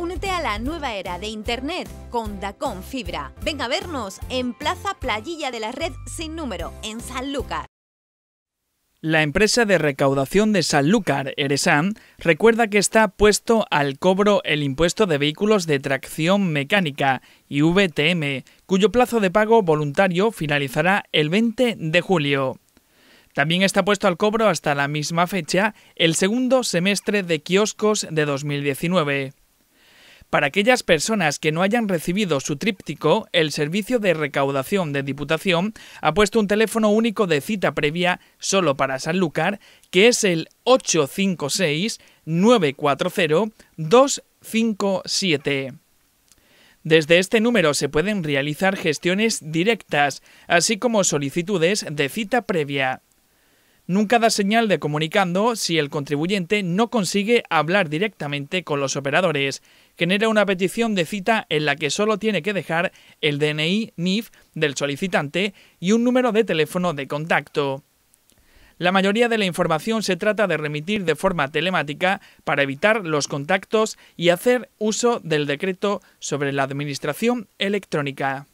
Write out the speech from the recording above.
Únete a la nueva era de Internet con Dacon Fibra. Ven a vernos en Plaza Playilla de la Red sin número, en Sanlúcar. La empresa de recaudación de Sanlúcar, Eresan, recuerda que está puesto al cobro el impuesto de vehículos de tracción mecánica y VTM, cuyo plazo de pago voluntario finalizará el 20 de julio. También está puesto al cobro hasta la misma fecha el segundo semestre de kioscos de 2019. Para aquellas personas que no hayan recibido su tríptico, el Servicio de Recaudación de Diputación ha puesto un teléfono único de cita previa solo para Sanlúcar, que es el 856-940-257. Desde este número se pueden realizar gestiones directas, así como solicitudes de cita previa nunca da señal de comunicando si el contribuyente no consigue hablar directamente con los operadores. Genera una petición de cita en la que solo tiene que dejar el DNI NIF del solicitante y un número de teléfono de contacto. La mayoría de la información se trata de remitir de forma telemática para evitar los contactos y hacer uso del decreto sobre la administración electrónica.